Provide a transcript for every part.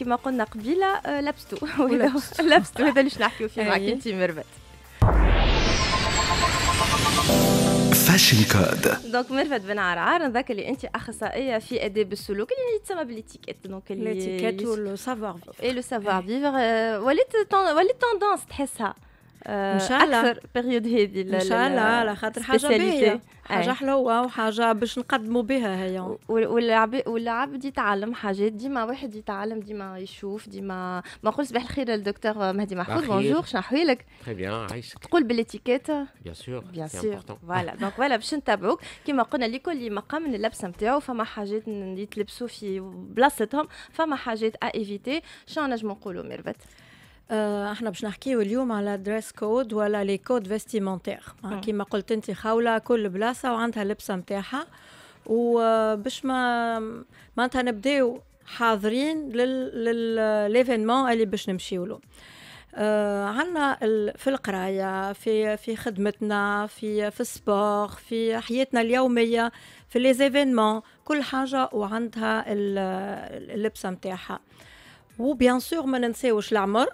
كما قلنا قبيله آه، لابستو لابستو هذا اللي نحكيو فيه معك انت مربت فاشن كود دونك مرفد بن عرعر نذكر اللي انت اخصائيه في اداب السلوك اللي يتسمى بالاتيكيت دونك اللي الاتيكيت والسافوار فيفر اي لو سافوار فيفر وليت وليت توندونس تحسها ان شاء الله اكثر بيريود هذه ان شاء الله على خاطر حاجه باهيه حاجه حلوه وحاجه باش نقدموا بها هي والعبد يتعلم حاجات ديما واحد يتعلم ديما يشوف ديما ما نقول صباح الخير للدكتور مهدي محفوظ بونجور شنو احوالك؟ تري بيان عايشك تقول بالاتيكيت بيان سور بيان سور فوالا دونك فوالا باش نتابعوك كيما قلنا لكل مقام اللبسه نتاعو فما حاجات يتلبسوا في بلاصتهم فما حاجات ا ايفيتي شنو نجم نقولوا ميربت؟ آه، احنا باش نحكيو اليوم على دريس كود ولا لي كود فيستيمونتير كيما قلت انت خاوله كل بلاصه وعندها لبسه نتاعها وباش آه، ما معناتها نبداو حاضرين لليفينمون آه، اللي باش نمشيو له آه عنا في القرايه في في خدمتنا في في السبور في حياتنا اليوميه في لي كل حاجه وعندها اللبسه متاعها وبيان سور ما ننساوش العمر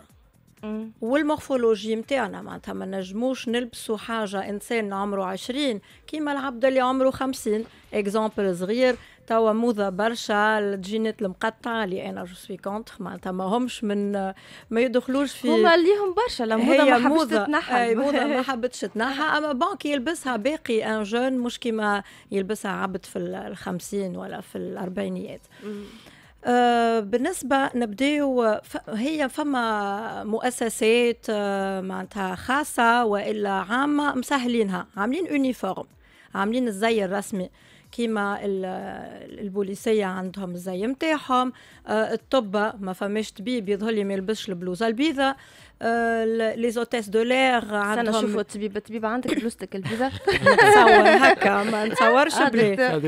والمورفولوجي نتاعنا معناتها ما نجموش نلبسوا حاجه انسان عمره 20 كيما العبد اللي عمره 50 اكزامبل صغير توا موضه برشا الجينات المقطعه اللي انا جو سوي كونتر معناتها ما همش من ما يدخلوش في هما ليهم برشا لا موضه ما حبتش تتنحى موضه ما حبتش تتنحى اما بون كي يلبسها باقي ان جون مش كيما يلبسها عبد في الخمسين ولا في الاربعينيات آه، بالنسبة نبداو هي فما مؤسسات آه، معناتها خاصة وإلا عامة مسهلينها عاملين يونيفورم عاملين الزي الرسمي كيما البوليسية عندهم الزي متاعهم آه، الطب ما فماش طبيب يظهر لي ما يلبسش البلوزة البيضة لي زوتيس دو لير عندهم نشوفوا الطبيب الطبيبه عندك بلوستك البيضاء نتصور هكا ما نتصورش آه، بلي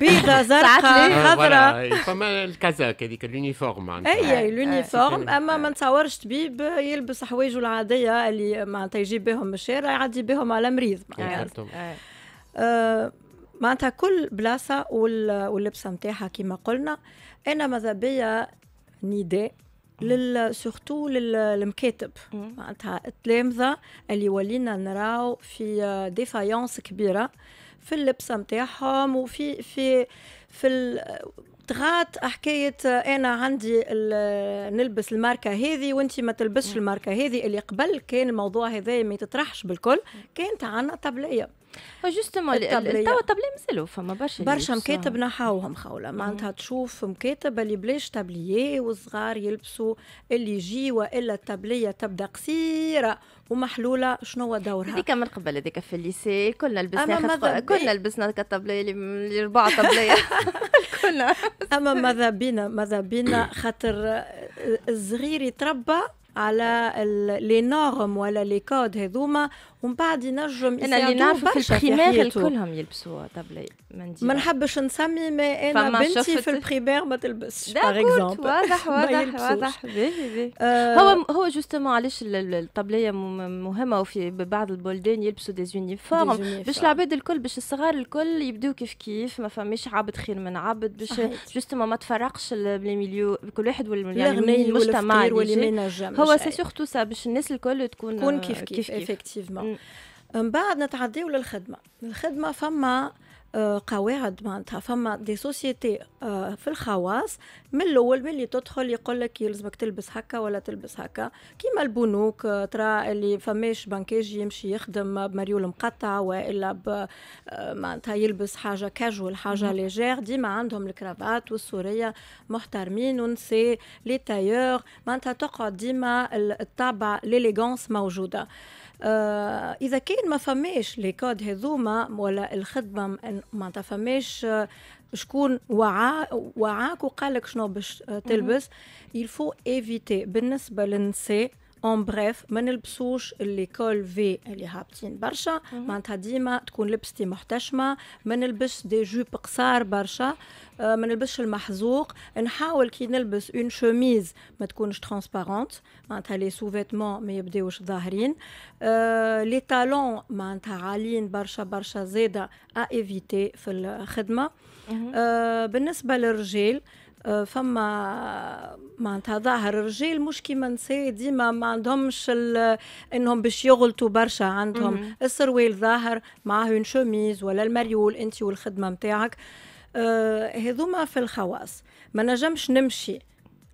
بيضاء زرقاء آه، خضراء فما الكازاك هذيك اليونيفورم اي اليونيفورم اما ما نتصورش طبيب يلبس حوايجه العاديه اللي معناتها يجيب بهم الشارع يعدي بهم على مريض معناتها آه. معناتها كل بلاصه واللبسه نتاعها كما قلنا انا ماذا بيا نداء لل سورتو للمكاتب معناتها التلامذه اللي ولينا نراو في ديفايونس كبيره في اللبسه نتاعهم وفي في في ال... تغات حكايه انا عندي نلبس الماركه هذه وانت ما تلبسش الماركه هذه اللي قبل كان الموضوع هذا ما يتطرحش بالكل كانت عندنا طبليه آه، جوستومون توا طابلي مازالوا فما برشا برشا آه. مكاتب نحاوهم خوله معناتها تشوف مكاتب اللي بلاش تابليي والصغار يلبسوا اللي يجي والا التابليه تبدا قصيره ومحلوله شنو دورها هذيك من قبل هذيك في الليسي كلنا لبسنا كلنا لبسنا الطبليه اللي ربع طابليه كلنا اما ماذا بينا ماذا بينا خاطر آه، الصغير يتربى على لي نورم ولا لي كود هذوما ومن بعد ينجم انا اللي نعرفه في البريمير كلهم يلبسوا طبلي ما نحبش نسمي ما انا بنتي في البريمير ما تلبسش باغ اكزومبل واضح واضح واضح آه، هو هو جوستومون علاش الطبليه مهمه وفي بعض البلدان يلبسوا دي زونيفورم باش العباد الكل باش الصغار الكل يبدو كيف كيف ما فماش عبد خير من عبد باش جوستومون ما تفرقش لي ميليو كل واحد والمجتمع يعني المجتمع هو سي سورتو سا باش الناس الكل تكون تكون كيف كيف, كيف. كيف. كيف. كيف. كيف. كيف. كيف. كيف. من بعد نتعديو للخدمه الخدمه فما آه، قواعد معناتها فما دي سوسيتي آه، في الخواص من الاول ملي تدخل يقول لك يلزمك تلبس هكا ولا تلبس هكا كيما البنوك آه، ترى اللي فماش بنكاج يمشي يخدم بمريول مقطع والا معناتها يلبس حاجه كاجوال حاجه ليجير ديما عندهم الكرافات والسوريه محترمين ونسي لي تايور معناتها تقعد ديما الطابع ليليغونس موجوده اذا كان ما فماش لي كود هذوما ولا الخدمه ما معناتها فماش شكون وعا وعاك وقال لك شنو باش آه، تلبس يلفو ايفيتي بالنسبه للنساء اون بريف ما نلبسوش اللي كول في اللي هابطين برشا معناتها ديما تكون لبستي محتشمه ما نلبس دي جوب قصار برشا آه، ما نلبسش المحزوق نحاول كي نلبس اون شوميز ما تكونش ترانسبارونت معناتها لي سو فيتمون ما يبداوش ظاهرين لي آه، تالون معناتها عاليين برشا برشا زاده ا ايفيتي في الخدمه آه، بالنسبه للرجال فما معناتها ظاهر الرجال مش كيما النساء ديما ما عندهمش انهم باش يغلطوا برشا عندهم السروال ظاهر معاه اون شوميز ولا المريول انت والخدمه نتاعك آه آه، هذوما في الخواص ما نجمش نمشي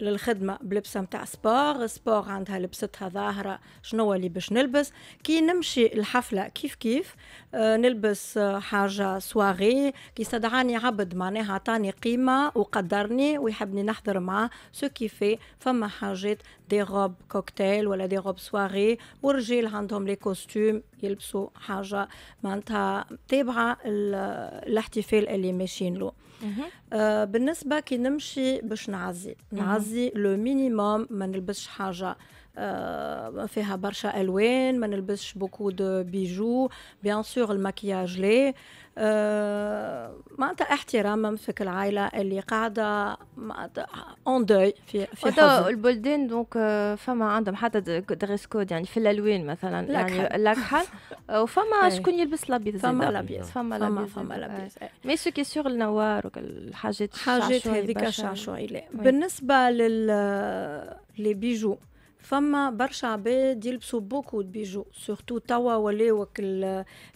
للخدمة بلبسة متاع سبور سبور عندها لبستها ظاهرة شنو اللي باش نلبس كي نمشي الحفلة كيف كيف آه، نلبس آه، حاجة سواغي كي استدعاني عبد معناها عطاني قيمة وقدرني ويحبني نحضر معاه سو كيفي فما حاجات دي غوب كوكتيل ولا دي غوب سواغي والرجال عندهم لي كوستيم يلبسوا حاجة معناتها تابعة الاحتفال اللي ماشيين له آه، بالنسبة كي نمشي باش نعزي نعزي le minimum, Manel Bashaja. فيها برشا الوان ما نلبسش بوكو دو بيجو بيان سور المكياج لي معناتها احتراما فيك العائله اللي قاعده اون دوي في في البلدان دونك فما عندهم حتى دريس كود يعني في الالوان مثلا الأكحل. يعني الاكحل وفما شكون يلبس لابيز فما لابيز فما لابيز فما لابيز مي سو كي سور النوار الحاجات الحاجات هذيك الشعشوعي بالنسبه لل لي بيجو فما برشا عباد يلبسوا بوكو بيجو سورتو توا ولاوك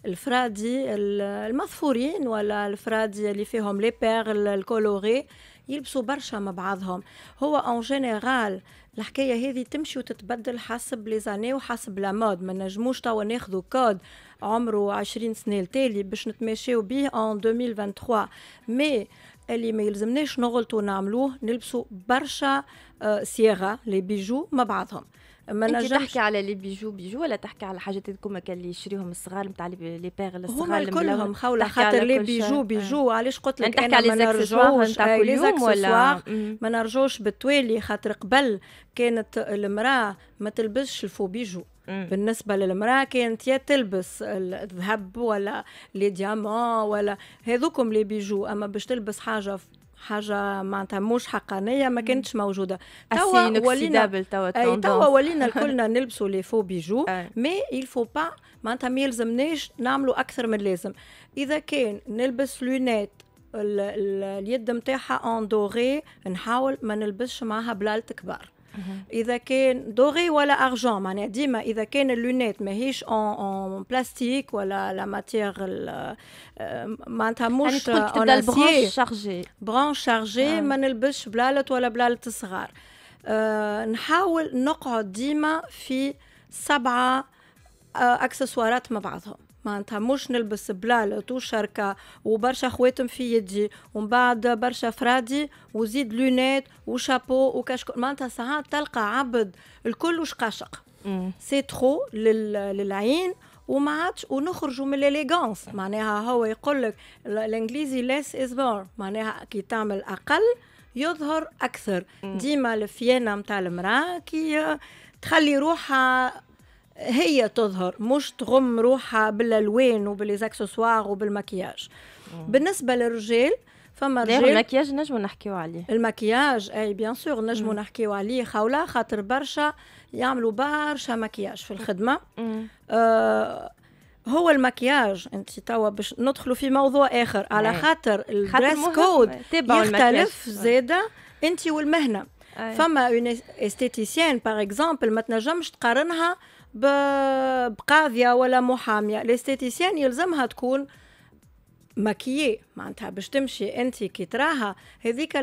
الفرادي المظفورين ولا الفرادي اللي فيهم لي بيرل الكولوري يلبسوا برشا مع بعضهم هو اون جينيرال الحكايه هذه تمشي وتتبدل حسب لي زاني وحسب لا مود ما نجموش توا ناخذوا كود عمره 20 سنه التالي باش نتمشاو بيه ان 2023 مي اللي ما يلزمناش نغلطوا نعملوه نلبسوا برشا آه، صياغه لي بيجو مع بعضهم ما انت تحكي على لي بيجو بيجو ولا تحكي على الحاجات هذوكما اللي يشريهم الصغار نتاع لي بيغل الصغار هما كلهم خولة خاطر لي بيجو بيجو آه. علاش قلت لك انا تحكي على نتاع كل يوم ولا ما نرجعوش بالتوالي خاطر قبل كانت المراه ما تلبسش الفو بيجو بالنسبه للمراه كانت يا تلبس الذهب ولا لي ديامون ولا هذوكم لي بيجو اما باش تلبس حاجه حاجه معناتها مش حقانيه ما كانتش موجوده ah, توا ولينا توا ولينا كلنا نلبسوا لي فو بيجو مي il faut با معناتها ما يلزمناش نعملوا اكثر من اللازم اذا كان نلبس لونات اليد نتاعها اندوري نحاول ما نلبسش معها بلالت كبار اذا كان دوغي ولا ارجون معناها ديما اذا كان اللونات ماهيش اون اون بلاستيك ولا لا ماتيغ معناتها مش اون تبدا شارجي برونش شارجي ما نلبسش بلالت ولا بلالت صغار نحاول نقعد ديما في سبعه اكسسوارات مع بعضهم معناتها مش نلبس بلال تو شركه وبرشا خواتم في يدي ومن بعد برشا فرادي وزيد لونات وشابو وكشكول معناتها ساعات تلقى عبد الكل قاشق سي ترو للعين وما عادش ونخرجوا من الاليغانس معناها هو يقول لك الانجليزي ليس از مور معناها كي تعمل اقل يظهر اكثر ديما الفيانه نتاع المراه كي تخلي روحها هي تظهر مش تغم روحها بالالوان وبالاكسسوار وبالمكياج بالنسبه للرجال فما رجال المكياج نجمو نحكيو عليه المكياج اي بيان سور نجمو نحكيو عليه خولا خاطر برشا يعملوا برشا مكياج في الخدمه آه هو المكياج انت توا باش ندخلوا في موضوع اخر على خاطر الدريس كود يختلف زاده انت والمهنه أي. فما اون استيتيسيان باغ اكزومبل ما تنجمش تقارنها بقاضيه ولا محاميه الاستيتيسيان يلزمها تكون مكيي معناتها باش تمشي انت كي تراها هذيك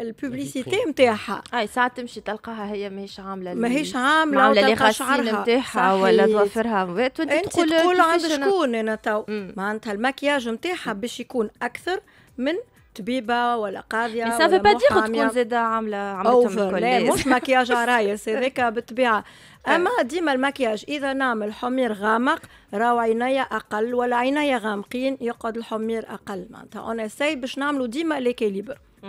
البوبليسيتي نتاعها اي ساعات تمشي تلقاها هي ماهيش عامله ماهيش عامله عامله تلقى شعرها نتاعها ولا توفرها تقول انت تقول عند شكون انا تو معناتها المكياج نتاعها باش يكون اكثر من طبيبه ولا قاضيه ولا سافي با دير تكون زاده عامله عملتهم الكل مش مكياج عرايس هذاك بالطبيعه اما ديما المكياج اذا نعمل حمير غامق راهو عينيا اقل ولا عينيا غامقين يقعد الحمير اقل معناتها اون اساي باش نعملوا ديما ليكيليبر mm.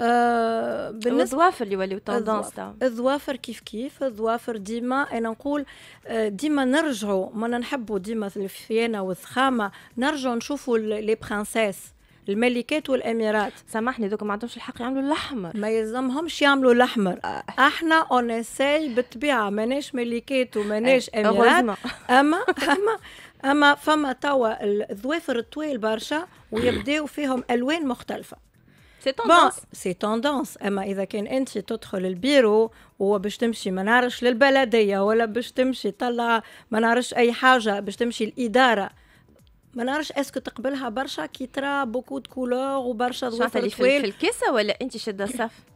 آه بالنسبه الظوافر اللي يوليو توندونس الظوافر كيف كيف الظوافر ديما انا نقول آه، ديما نرجعوا ما نحبوا ديما الفيانه والثخامه نرجعوا نشوفوا لي برانسيس الملكات والاميرات سامحني دوك ما عندهمش الحق يعملوا الاحمر ما يلزمهمش يعملوا الاحمر احنا اون اساي بالطبيعه ماناش ملكات وماناش إيه، اميرات اما اما اما فما توا الظوافر الطويل برشا ويبداو فيهم الوان مختلفه سي توندونس سي توندونس اما اذا كان انت تدخل البيرو وباش تمشي ما نعرفش للبلديه ولا باش تمشي طلع ما نعرفش اي حاجه باش تمشي الاداره ما نعرفش اسكو تقبلها برشا كي ترى بوكو دو كولور وبرشا ظروف طويل في الكيسه ولا انت شاده الصف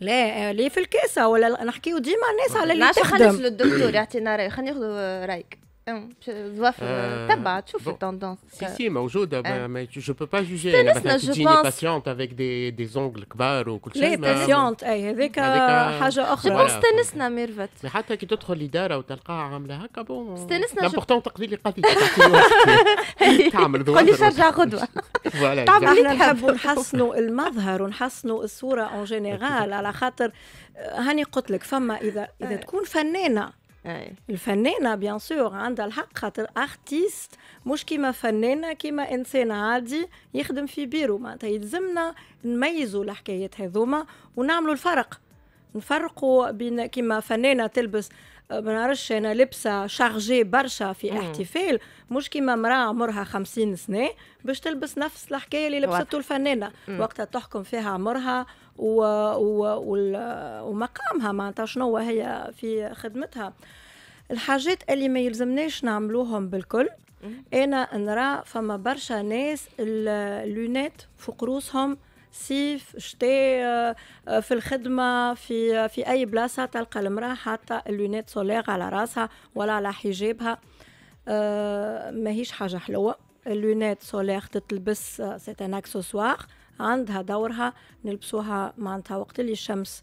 لا لي في الكيسه ولا نحكيو ديما الناس على اللي تخدم خليش للدكتور يعطينا راي خلينا ناخذ رايك تبع تشوف التوندونس سي سي موجوده ما جو بو با جوجي انا مثلا تجيني باسيونت افيك دي دي زونغل كبار وكل شيء لا باسيونت اي هذيك حاجه اخرى جو استانسنا ميرفت حتى كي تدخل الاداره وتلقاها عامله هكا بون استانسنا لامبورتون تقضي لي قضية. تعمل تقول لي شجع غدوه تعمل نحبوا نحسنوا المظهر ونحسنوا الصوره اون جينيرال على خاطر هاني قلت لك فما اذا اذا آه. تكون فنانه أي. الفنانة بيان سور عندها الحق خاطر ارتيست مش كيما فنانة كيما انسان عادي يخدم في بيرو معناتها يلزمنا نميزوا الحكايات هذوما ونعملوا الفرق نفرقوا بين كيما فنانه تلبس ما نعرفش انا لابسه شارجي برشا في احتفال مش كيما امراه عمرها 50 سنه باش تلبس نفس الحكايه اللي لبسته الفنانه وقتها تحكم فيها عمرها و... و... و... ومقامها معناتها شنو هي في خدمتها الحاجات اللي ما يلزمناش نعملوهم بالكل انا نرى فما برشا ناس اللونات فوق روسهم صيف شتاء آه، آه، في الخدمة في آه، في أي بلاصة تلقى المرأة حتى اللونات سوليغ على راسها ولا على حجابها ماهيش حاجة حلوة اللونات سوليغ تتلبس سيت اكسسوار عندها دورها نلبسوها معناتها وقت اللي الشمس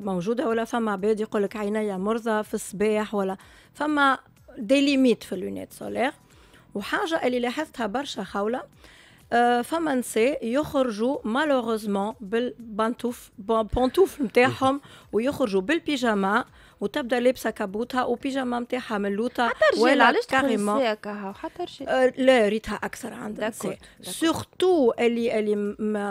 موجودة ولا فما عباد يقولك عينيا مرضى في الصباح ولا فما دي ليميت في اللونات سوليغ وحاجة اللي لاحظتها برشا خولة فما نساء يخرجوا مالوغوزمون بالبانتوف بانتوف نتاعهم ويخرجوا بالبيجاما وتبدا لابسه كابوتها وبيجاما نتاعها من لوطا ولا علاش كاريمون حتى رجال لا ريتها اكثر عند النساء سورتو اللي اللي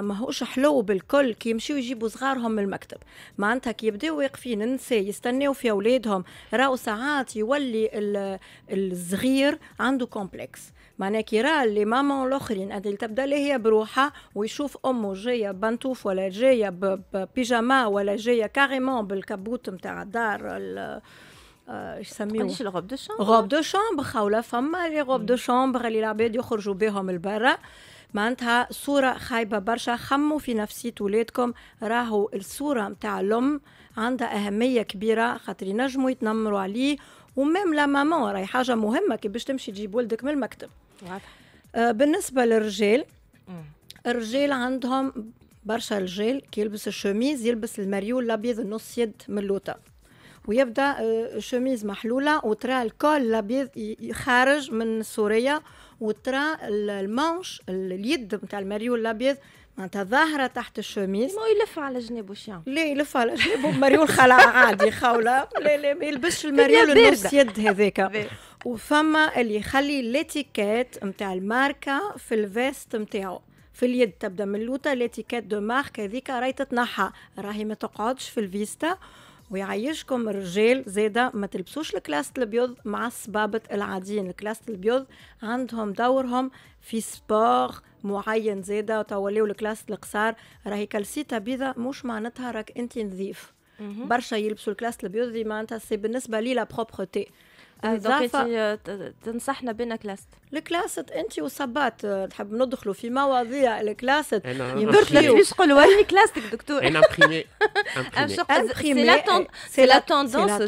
ماهوش حلو بالكل كي يمشيو يجيبوا صغارهم من المكتب معناتها كي يبداو واقفين النساء يستناو في اولادهم راهو ساعات يولي الصغير عنده كومبلكس معناها كي راه لي مامون الاخرين اللي تبدا لي هي بروحها ويشوف امه جايه بنطوف ولا جايه ببيجاما ولا جايه كاريمون بالكبوت نتاع الدار آه، يسميوه ايش الغوب دو شامبر غوب دو شامبر خوله فما لي غوب دو شامبر اللي العباد يخرجوا بهم لبرا معناتها صورة خايبة برشا خموا في نفسية ولادكم راهو الصورة متاع الأم عندها أهمية كبيرة خاطر ينجموا يتنمروا عليه ومام لا مامون راهي حاجة مهمة كي باش تمشي تجيب ولدك من المكتب آه، بالنسبة للرجال الرجال عندهم برشا رجال كي يلبس الشوميز يلبس المريول الابيض النص يد من اللوطة ويبدا آه، الشوميز محلوله وترى الكول الابيض خارج من السوريه وترى المانش اليد نتاع المريول الابيض معناتها ظاهره تحت الشوميز ما يلف على جنابه شيان لا يلف على جنابه مريول خلع عادي خولة لا لا ما يلبسش المريول النص يد هذاك وفما اللي يخلي الاتيكيت نتاع الماركه في الفيست نتاعو في اليد تبدا من اللوطه ليتيكيت دو مارك هذيك راهي تتنحى راهي ما تقعدش في الفيستا ويعيشكم الرجال زيدا ما تلبسوش الكلاس البيض مع الصبابة العاديين الكلاس البيض عندهم دورهم في سبور معين زيدا وتوليو الكلاس القصار راهي كلسيتها بيضة مش معناتها راك انت نظيف برشا يلبسوا الكلاس البيض دي معناتها سي بالنسبة لي لا بروبرتي دونك انت آه، تنصحنا بين كلاست الكلاست انت وصبات تحب آه، ندخلوا في مواضيع الكلاست برك لا تبيش تقول وريني كلاستك دكتور انا امبريمي امبريمي سي لا توندونس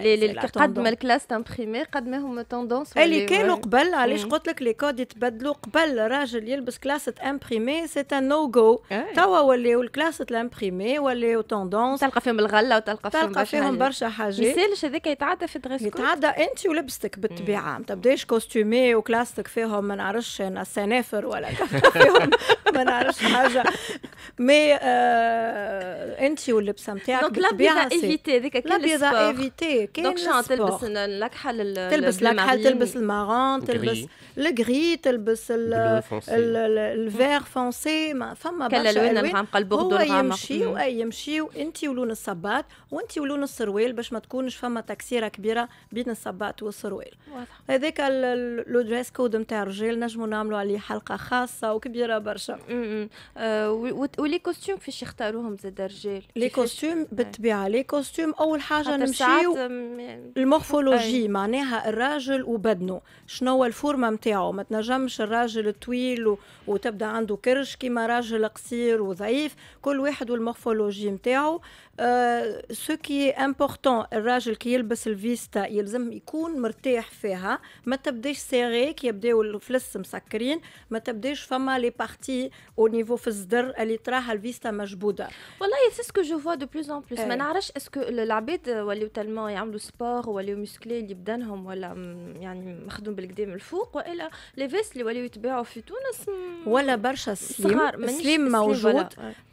اللي قد ما الكلاست امبريمي قد ما هما توندونس اللي كانوا قبل علاش قلت لك لي كود يتبدلوا قبل راجل يلبس كلاست امبريمي سي ان نو جو توا ولاو الكلاست الامبريمي ولاو توندونس تلقى فيهم الغله وتلقى فيهم تلقى فيهم برشا حاجات ما يسالش هذاك يتعدى في دريس يتعدى انت ولبستك بالطبيعه ما تبداش كوستيمي وكلاستك فيهم ما نعرفش انا سنافر ولا فيهم ما نعرفش حاجه مي آه انت واللبسه نتاعك بالطبيعه ايفيتي هذيك ايفيتي الابيض ايفيتي كان دونك شنو تلبس اللكحه تلبس لكحه تلبس المارون تلبس الجري تلبس الفير فونسي فما برشا الوان الغامقه البوردو الغامق هو يمشي يمشيو انت ولون الصباط وانت ولون السروال باش ما تكونش فما تكسيره كبيره بين الصبات والسروال هذاك لو دريس كود نتاع الرجال نجموا نعملوا عليه حلقه خاصه وكبيره برشا آه، ولي كوستيم كيفاش يختاروهم زاد الرجال لي كوستيم آه. بالطبيعه لي كوستيم اول حاجه نمشيو آه. المورفولوجي معناها الراجل وبدنه شنو الفورمه نتاعو ما تنجمش الراجل الطويل وتبدا عنده كرش كيما راجل قصير وضعيف كل واحد والمورفولوجي نتاعو آه، سو كي امبورتون الراجل كي يلبس الفيستا يلزم يكون مرتاح فيها ما تبداش سيغي كي يبداو الفلس مسكرين ما تبداش فما لي بارتي او نيفو في الصدر اللي تراها الفيستا مجبوده والله سي سكو جو فوا دو بلوس ان بلوس ما إيه. نعرفش اسكو العباد ولاو تالمون يعملوا سبور ولاو مسكلي اللي بدنهم ولا يعني مخدوم بالقدام الفوق والا لي فيست اللي ولاو يتباعوا في تونس ولا برشا سليم سليم موجود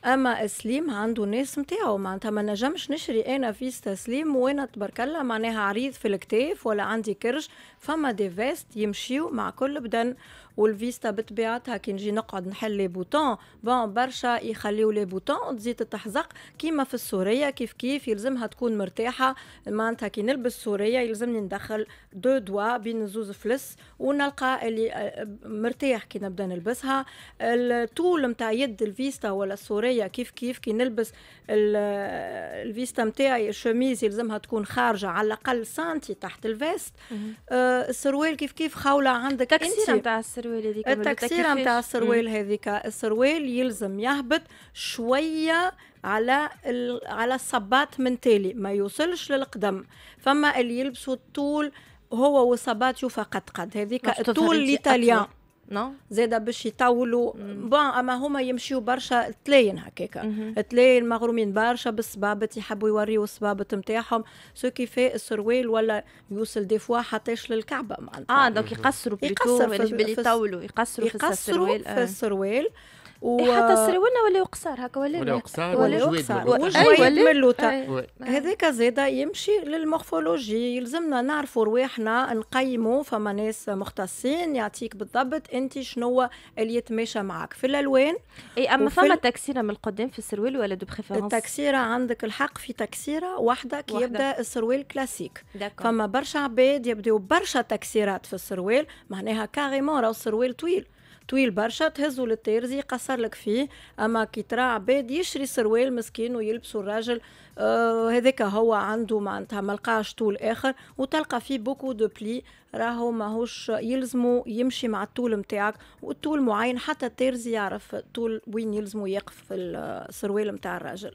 اما سليم عنده ناس نتاعو معناتها ما نجمش نشري انا فيس تسليم وانا تبارك الله معناها عريض في الكتاف ولا عندي كرش فما دي فيست يمشيو مع كل بدن والفيستا بطبيعتها كي نجي نقعد نحل لي بوتون بون برشا يخليو لي بوتون تزيد تحزق كيما في السوريه كيف كيف يلزمها تكون مرتاحه معناتها كي نلبس سوريه يلزمني ندخل دو دوا بين زوز فلس ونلقى اللي آه، مرتاح كي نبدا نلبسها الطول نتاع يد الفيستا ولا السوريه كيف كيف كي نلبس آه، الفيستا نتاعي الشميز يلزمها تكون خارجه على الاقل سنتي تحت الفيست آه، السروال كيف كيف خوله عندك تكسير نتاع السروال هذيك التكسير نتاع السروال هذيك السروال يلزم يهبط شويه على على الصباط من تالي ما يوصلش للقدم فما اللي يلبسوا الطول هو والصباط يوفى قد قد هذيك الطول الايطاليان نو زاده باش يطولوا بون اما هما يمشيوا برشا تلاين هكاك تلاين مغرومين برشا بالصبابط يحبوا يوريوا الصبابط نتاعهم سو كيفي السروال ولا يوصل دي فوا حتىش للكعبه معناتها اه دونك يقصروا يقصروا باش يطولوا يقصروا في السروال يقصروا في آه. السروال و... إيه، حتى السروالنا ولا قصار هكا ولا ولا قصار ولا قصار ولا أيوة، ملوطه أيوة. هذاك زادا يمشي للمورفولوجي يلزمنا نعرفوا رواحنا نقيموا فما ناس مختصين يعطيك بالضبط انت شنو اللي يتماشى معك في الالوان اي اما فما تكسيره من القدام في السروال ولا دو بريفيرونس التكسيره عندك الحق في تكسيره واحده كي يبدا السروال كلاسيك فما برشا عباد يبداو برشا تكسيرات في السروال معناها كاريمون راهو السروال طويل طويل برشا تهزو للتيرزي يقصر لك فيه اما كي ترى عباد يشري سروال مسكين ويلبسو الراجل آه هذاك هو عنده معناتها ما لقاش طول اخر وتلقى فيه بوكو دو بلي راهو ماهوش يلزمو يمشي مع الطول نتاعك والطول معين حتى التيرزي يعرف طول وين يلزمو يقف في السروال نتاع الراجل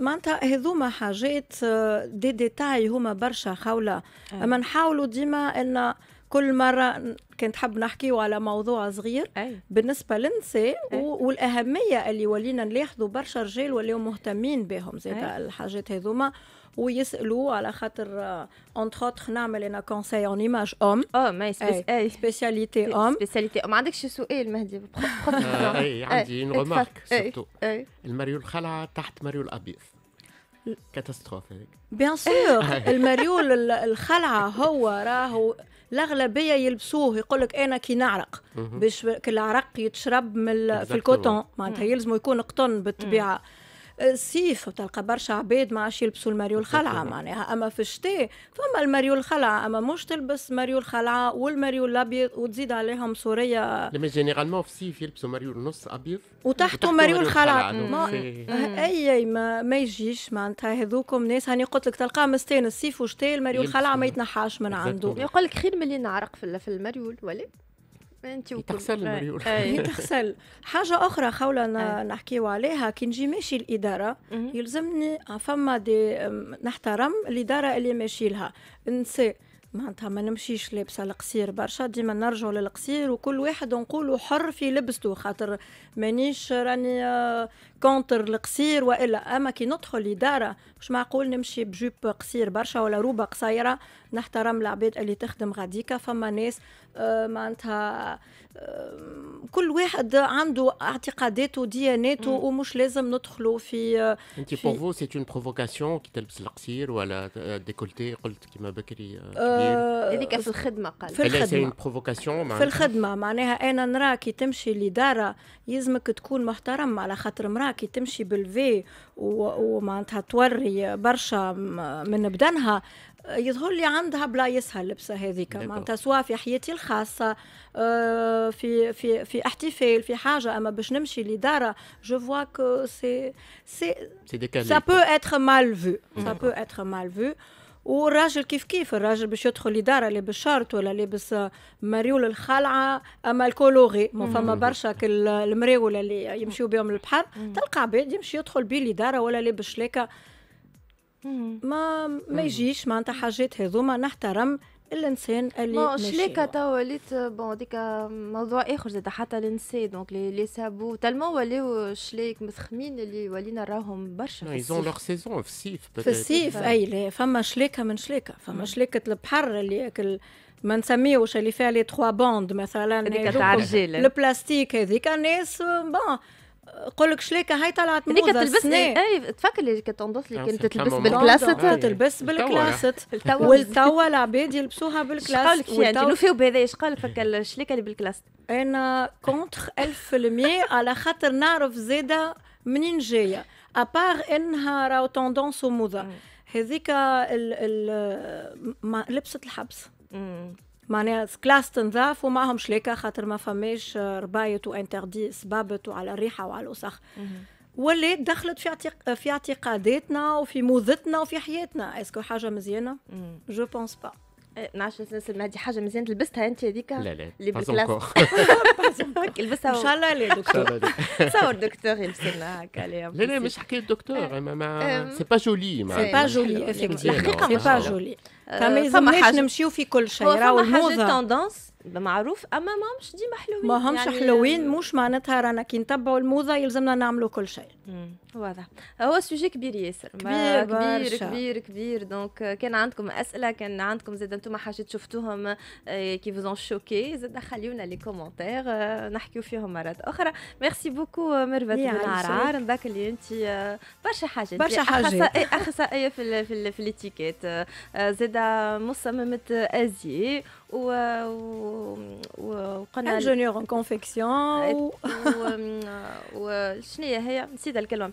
معناتها هذوما حاجات آه، دي ديتاي هما برشا خوله آه. اما نحاولوا ديما ان كل مرة كنت حب نحكي على موضوع صغير أي. بالنسبة للنساء والأهمية اللي ولينا نلاحظوا برشا رجال واللي مهتمين بهم زي الحاجات هذوما ويسالوا على خاطر اونتر نعمل انا كونساي اون ايماج اوم اه اي سبيسياليتي اوم سبيسياليتي ما عندكش سؤال مهدي آه، اي عندي اون رومارك سيرتو المريول الخلعه تحت مريول الابيض كاتاستروف هذيك بيان سور المريول الخلعه هو راهو الاغلبيه يلبسوه يقول لك انا كي نعرق باش العرق يتشرب من في الكوتون معناتها يلزموا يكون قطن بالطبيعه الصيف تلقى برشا عباد ما عادش يلبسوا الماريو الخلعه معناها اما في الشتاء فما الماريو الخلعه اما مش تلبس ماريو الخلعه والماريو الابيض وتزيد عليهم سوريه لما جينيرالمون في الصيف يلبسوا ماريو النص ابيض وتحته ماريو الخلعه نعم. ما اي ما, ما يجيش معناتها هذوكم ناس هاني قلت لك تلقاه مستانس الصيف وشتاء الماريو الخلعه ما يتنحاش من عنده يقول لك خير من اللي نعرق في الماريول ولا انت تغسل المريول إيه، تغسل حاجه اخرى خولا إيه. نحكيو عليها كي نجي ماشي الاداره يلزمني فما دي نحترم الاداره اللي ماشي لها نسي معناتها ما نمشيش لابسه القصير برشا ديما نرجعوا للقصير وكل واحد نقولوا حر في لبسته خاطر مانيش راني آه، كونتر القصير والا اما كي ندخل لدارة مش معقول نمشي بجوب قصير برشا ولا روبه قصيره نحترم العباد اللي تخدم غاديكا فما ناس آه، معناتها آه، كل واحد عنده اعتقاداته ودياناته ومش لازم ندخلوا في آه، انت بور فو سي اون بروفوكاسيون كي تلبس القصير ولا ديكولتي قلت كيما بكري هذيك في الخدمه قال في الخدمه سي اون بروفوكاسيون في الخدمه معناها انا نرى كي تمشي لدارة يلزمك تكون محترم على خاطر مراه كي تمشي بالفي ومعناتها توري برشا من بدنها يظهر لي عندها بلايصها اللبسه هذيك معناتها سواء في حياتي الخاصه آه، في في في احتفال في حاجه اما باش نمشي لدارة جو فوا كو سي سي سا بو اتر مال فو سا بو اتر مال فو والراجل كيف كيف الراجل باش يدخل لدار لابس شارت ولا لابس مريول الخلعة أما الكولوغي ما فما برشا المريول اللي يمشيو بهم البحر تلقى عباد يمشي يدخل بيه لدار ولا لابس شلاكة ما ما يجيش معناتها حاجات هذوما نحترم الانسان اللي ماشي ليك توا وليت بون ديكا موضوع اخر زاد حتى النساء دونك لي لي سابو تالمون ولاو شليك مسخمين اللي ولينا راهم برشا في الصيف لوغ سيزون في الصيف في الصيف اي فما شليكه من شليكه فما mm. شليكه البحر اللي ياكل ما نسميوش اللي فيها لي تخوا بوند مثلا هذيك تاع البلاستيك هذيك الناس بون قول لك شليكا هاي طلعت موزه كنت تلبس اي تفكر اللي كانت تنضف لي كنت تلبس بالكلاست تلبس بالكلاست يعني. والتوا العباد يلبسوها بالكلاست شي انت نوفي وبهذا ايش قال فك الشليكا اللي بالكلاست انا كونتخ 1000% على خاطر نعرف زاده منين جايه ابار انها راهو توندونس وموضه هذيك لبسه الحبس معناها كلاس تنظاف ومعهم شلاكة خاطر ما فماش ربايط وانتردي سبابت وعلى الريحة وعلى الوسخ ولات دخلت في اعتق... في اعتقاداتنا وفي موضتنا وفي حياتنا اسكو حاجه مزيانه جو بونس با نعرفش نسمع هذه حاجه مزيانة لبستها انت هذيك لا لا اللي بالكلاس لبستها ان شاء الله لا دكتور تصور دكتور يلبس لنا هكا لا لا مش حكايه دكتور إيه. ما سي با جولي سي با جولي سي با جولي فما حاجة نمشيو في كل شيء راهو الموضه توندانس معروف اما مش ديما حلوين ما همش يعني حلوين مش معناتها رانا كي نتبعوا الموضه يلزمنا نعملوا كل شيء واضح هو سوجي كبير ياسر كبير كبير كبير كبير دونك كان عندكم اسئله كان عندكم زاد انتم حاجات شفتوهم كي فوزون شوكي زاد خليونا لي كومونتير نحكيو فيهم مرات اخرى ميرسي بوكو مرفت بن عرعر نذاك اللي انت برشا حاجات برشا حاجات اخصائيه في الـ في, في الاتيكيت زاد مصممه ازياء و وقلنا انجينيور ان كونفيكسيون و شنو هي نسيت الكلمه